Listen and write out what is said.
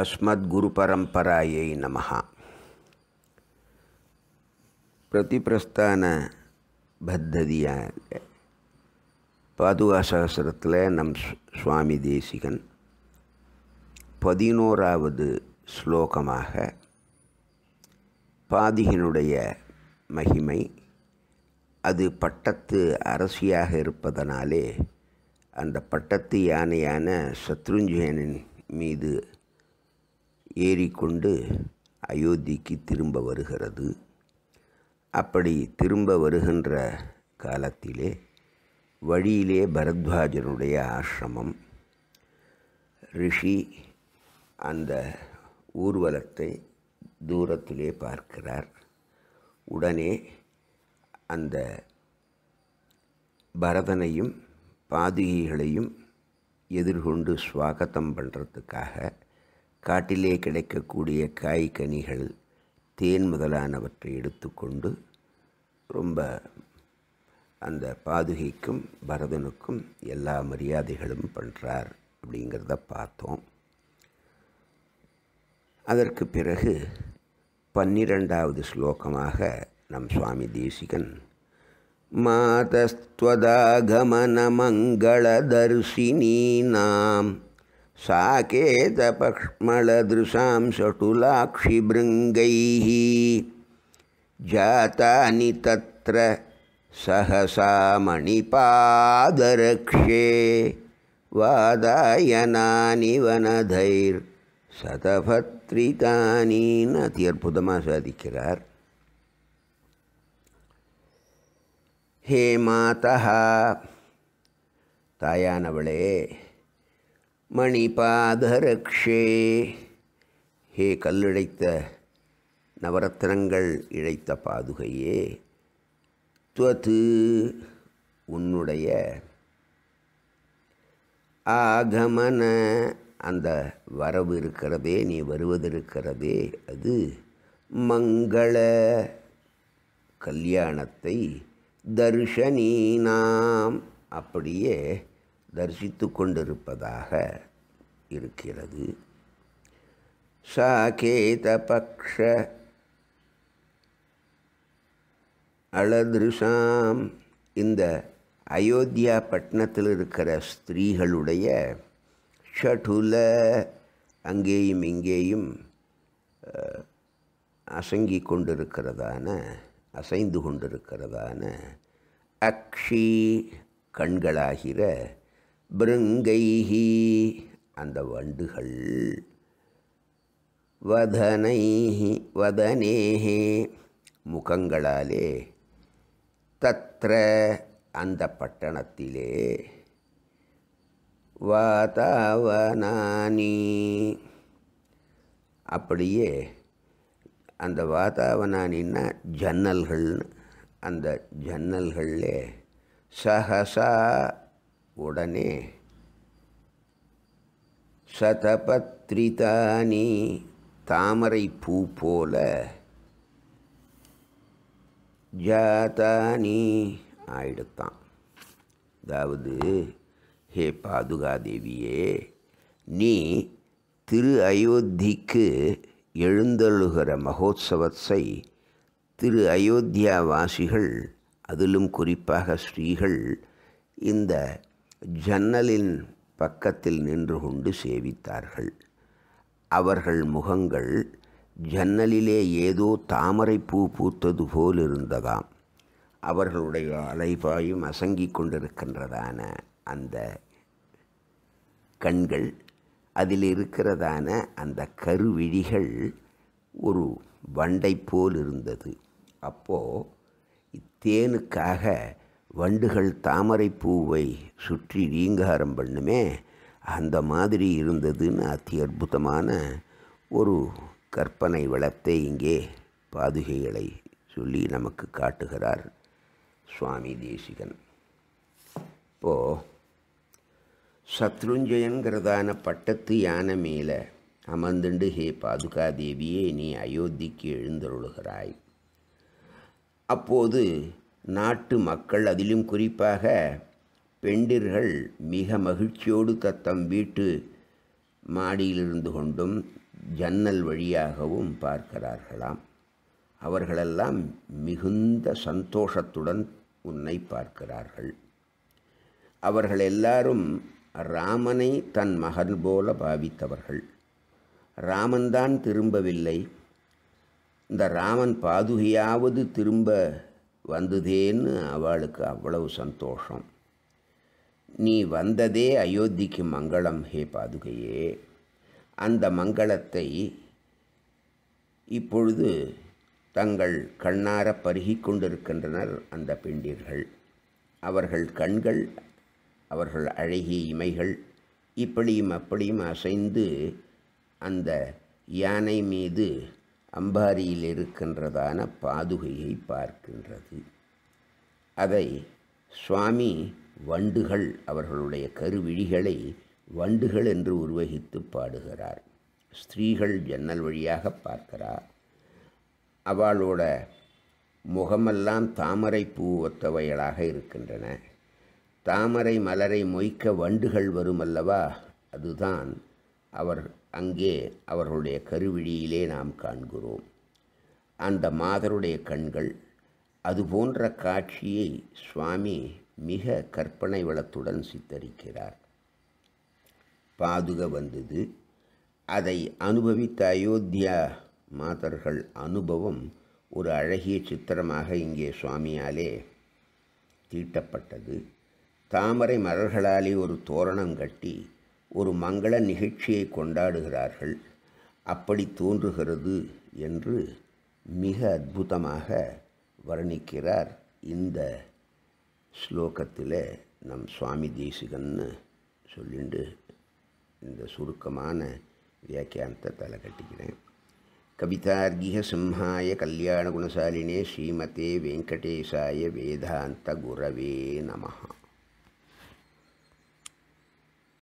అస్మద్ గురు పరంపరాయై నమ பிரதிபிரஸ்தான பத்ததியாக பாதுகா சகசிரத்தில் நம் சுவாமி தேசிகன் பதினோராவது ஸ்லோகமாக பாதிகனுடைய மகிமை அது பட்டத்து அரசியாக இருப்பதனாலே அந்த பட்டத்து யானையான சத்ருஞ்சயனின் மீது ஏறிக்கொண்டு அயோத்திக்கு திரும்ப வருகிறது அப்படி திரும்ப வருகின்ற காலத்திலே வழியிலே பரத்வாஜனுடைய ஆசிரமம் ரிஷி அந்த ஊர்வலத்தை தூரத்திலே பார்க்கிறார் உடனே அந்த பரதனையும் பாதுகைகளையும் எதிர்கொண்டு சுவாகத்தம் பண்ணுறதுக்காக காட்டிலே கிடைக்கக்கூடிய காய் கனிகள் தேன் முதலானவற்றை எடுத்துக்கொண்டு ரொம்ப அந்த பாதுகைக்கும் பரதனுக்கும் எல்லா மரியாதைகளும் பண்ணுறார் அப்படிங்கிறத பார்த்தோம் அதற்கு பிறகு பன்னிரெண்டாவது ஸ்லோகமாக நம் சுவாமி தேசிகன் மாதஸ்துவதாகமன மங்களதர்ஷினீ நாம் साकेतपक्ष्मलदृशां सटुलाक्षिभृङ्गैः जातानि तत्र सहसा मणिपादरक्षे வாதாயனானி வனதைர் சதபத்ரிதானின்னு அதி அற்புதமாக சாதிக்கிறார் ஹே மாதா தாயானவளே மணிபாதரக்ஷே ஹே கல்லிழைத்த நவரத்னங்கள் இழைத்த பாதுகையே துவது உன்னுடைய ஆகமன அந்த வரவு இருக்கிறதே நீ வருவதிருக்கிறதே அது மங்கள கல்யாணத்தை தர்ஷனீனாம் அப்படியே தரிசித்து கொண்டிருப்பதாக இருக்கிறது பக்ஷ அழதிருஷாம் இந்த அயோத்தியா பட்டணத்தில் இருக்கிற ஸ்திரீகளுடைய ஷடுல அங்கேயும் இங்கேயும் அசங்கி கொண்டிருக்கிறதான அசைந்து கொண்டிருக்கிறதான அக்ஷி கண்களாகிற பிருங்கைஹி அந்த வண்டுகள் வதனைஹி வதனேஹே முகங்களாலே தத்ர அந்த பட்டணத்திலே வாதாவனானி அப்படியே அந்த வாதாவனானின்னா ஜன்னல்கள் அந்த ஜன்னல்களில் சஹசா உடனே சதபத்ரிதானி தாமரை பூ போல ஜாதானி ஆயிடுத்தான் அதாவது ஹே பாதுகாதேவியே நீ திரு அயோத்திக்கு எழுந்தழுகிற மகோத்சவத்தை திரு அயோத்தியாவாசிகள் வாசிகள் அதிலும் குறிப்பாக ஸ்ரீகள் இந்த ஜன்னலின் பக்கத்தில் நின்று கொண்டு சேவித்தார்கள் அவர்கள் முகங்கள் ஜன்னலிலே ஏதோ தாமரை பூ பூத்தது போல் இருந்ததாம் அவர்களுடைய அலைபாயும் அசங்கிக் கொண்டிருக்கின்றதான அந்த கண்கள் அதில் இருக்கிறதான அந்த கருவிழிகள் ஒரு வண்டை போல் இருந்தது அப்போது தேனுக்காக வண்டுகள் தாமரை பூவை சுற்றி ரீங்காரம் பண்ணுமே அந்த மாதிரி இருந்ததுன்னு அத்தி அற்புதமான ஒரு கற்பனை வளத்தை இங்கே பாதுகைகளை சொல்லி நமக்கு காட்டுகிறார் சுவாமி தேசிகன் இப்போது சத்ருஞ்சயன்கிறதான பட்டத்து யானை மேலே அமர்ந்துண்டு ஹே பாதுகாதேவியே நீ அயோத்திக்கு எழுந்தருளுகிறாய் அப்போது நாட்டு மக்கள் அதிலும் குறிப்பாக பெண்டிர்கள் மிக மகிழ்ச்சியோடு தத்தம் வீட்டு மாடியிலிருந்து கொண்டும் ஜன்னல் வழியாகவும் பார்க்கிறார்களாம் அவர்களெல்லாம் மிகுந்த சந்தோஷத்துடன் உன்னை பார்க்கிறார்கள் அவர்கள் எல்லாரும் ராமனை தன் மகன் போல பாவித்தவர்கள் ராமன்தான் திரும்பவில்லை இந்த ராமன் பாதுகையாவது திரும்ப வந்துதேன்னு அவளுக்கு அவ்வளவு சந்தோஷம் நீ வந்ததே அயோத்திக்கு மங்களம் ஹே பாதுகையே அந்த மங்களத்தை இப்பொழுது தங்கள் கண்ணார பருகி கொண்டிருக்கின்றனர் அந்த பெண்டிர்கள் அவர்கள் கண்கள் அவர்கள் அழகிய இமைகள் இப்படியும் அப்படியும் அசைந்து அந்த யானை மீது அம்பாரியில் இருக்கின்றதான பாதுகையை பார்க்கின்றது அதை சுவாமி வண்டுகள் அவர்களுடைய கருவிழிகளை வண்டுகள் என்று உருவகித்து பாடுகிறார் ஸ்திரீகள் ஜன்னல் வழியாக பார்க்கிறார் அவளோட முகமெல்லாம் தாமரை பூ ஒத்தவைகளாக இருக்கின்றன தாமரை மலரை மொய்க்க வண்டுகள் வரும் அல்லவா அதுதான் அவர் அங்கே அவர்களுடைய கருவிழியிலே நாம் காண்கிறோம் அந்த மாதருடைய கண்கள் அதுபோன்ற காட்சியை சுவாமி மிக கற்பனை வளத்துடன் சித்தரிக்கிறார் பாதுக வந்தது அதை அனுபவித்த அயோத்தியா மாதர்கள் அனுபவம் ஒரு அழகிய சித்திரமாக இங்கே சுவாமியாலே தீட்டப்பட்டது தாமரை மலர்களாலே ஒரு தோரணம் கட்டி ஒரு மங்கள நிகழ்ச்சியை கொண்டாடுகிறார்கள் அப்படி தோன்றுகிறது என்று மிக அற்புதமாக வர்ணிக்கிறார் இந்த ஸ்லோகத்தில் நம் சுவாமி தேசிகன்னு சொல்லிண்டு இந்த சுருக்கமான வியாக்கியானத்தை தலை கட்டிக்கிறேன் கவிதார்கிக சிம்ஹாய கல்யாண குணசாலினே ஸ்ரீமதே வெங்கடேசாய வேதாந்த குரவே நமஹ